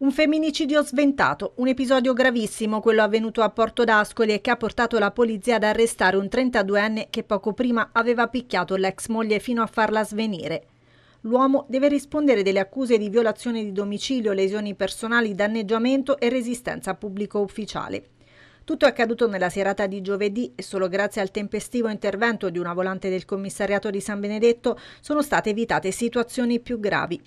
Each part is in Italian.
Un femminicidio sventato, un episodio gravissimo, quello avvenuto a Porto d'Ascoli e che ha portato la polizia ad arrestare un 32enne che poco prima aveva picchiato l'ex moglie fino a farla svenire. L'uomo deve rispondere delle accuse di violazione di domicilio, lesioni personali, danneggiamento e resistenza a pubblico ufficiale. Tutto è accaduto nella serata di giovedì e solo grazie al tempestivo intervento di una volante del commissariato di San Benedetto sono state evitate situazioni più gravi.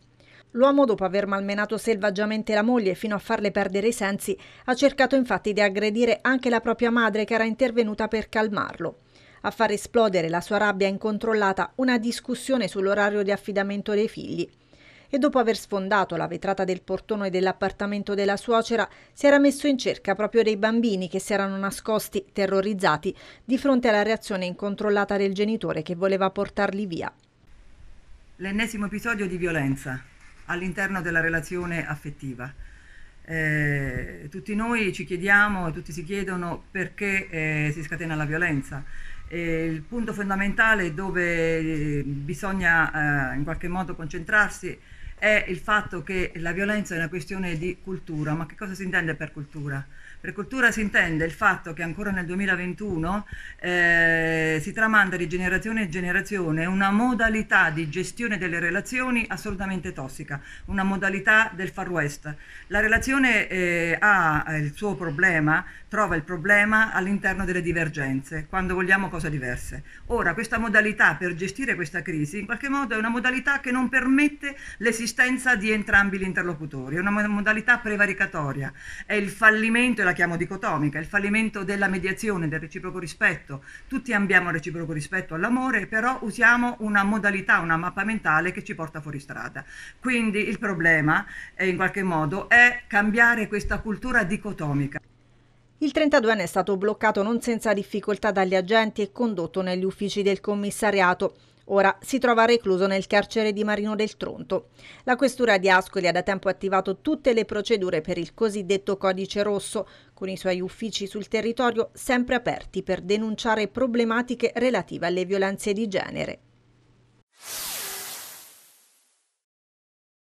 L'uomo, dopo aver malmenato selvaggiamente la moglie fino a farle perdere i sensi, ha cercato infatti di aggredire anche la propria madre che era intervenuta per calmarlo. A far esplodere la sua rabbia incontrollata una discussione sull'orario di affidamento dei figli. E dopo aver sfondato la vetrata del portone dell'appartamento della suocera, si era messo in cerca proprio dei bambini che si erano nascosti, terrorizzati, di fronte alla reazione incontrollata del genitore che voleva portarli via. L'ennesimo episodio di violenza, all'interno della relazione affettiva. Eh, tutti noi ci chiediamo, e tutti si chiedono perché eh, si scatena la violenza. Eh, il punto fondamentale dove eh, bisogna eh, in qualche modo concentrarsi è il fatto che la violenza è una questione di cultura. Ma che cosa si intende per cultura? Per cultura si intende il fatto che ancora nel 2021 eh, si tramanda di generazione in generazione una modalità di gestione delle relazioni assolutamente tossica, una modalità del far west. La relazione eh, ha il suo problema, trova il problema all'interno delle divergenze, quando vogliamo cose diverse. Ora, questa modalità per gestire questa crisi in qualche modo è una modalità che non permette l'esistenza l'inesistenza di entrambi gli interlocutori, è una modalità prevaricatoria, è il fallimento, e la chiamo dicotomica, è il fallimento della mediazione, del reciproco rispetto. Tutti abbiamo reciproco rispetto all'amore, però usiamo una modalità, una mappa mentale che ci porta fuori strada. Quindi il problema, eh, in qualche modo, è cambiare questa cultura dicotomica. Il 32enne è stato bloccato non senza difficoltà dagli agenti e condotto negli uffici del commissariato. Ora si trova recluso nel carcere di Marino del Tronto. La questura di Ascoli ha da tempo attivato tutte le procedure per il cosiddetto codice rosso, con i suoi uffici sul territorio sempre aperti per denunciare problematiche relative alle violenze di genere.